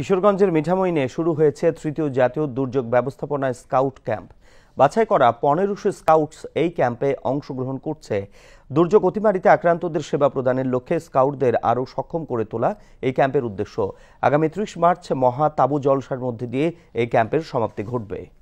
কিশোরগঞ্জের মিঠামইনে শুরু হয়েছে তৃতীয় জাতীয় দুর্যোগ ব্যবস্থাপনা স্কাউট ক্যাম্প বাছাই করা পনেরোশো স্কাউটস এই ক্যাম্পে অংশগ্রহণ করছে দুর্যোগ অতিমারিতে আক্রান্তদের সেবা প্রদানের লক্ষ্যে স্কাউটদের আরও সক্ষম করে তোলা এই ক্যাম্পের উদ্দেশ্য আগামী ত্রিশ মার্চ মহা তাবু জলসার মধ্যে দিয়ে এই ক্যাম্পের সমাপ্তি ঘটবে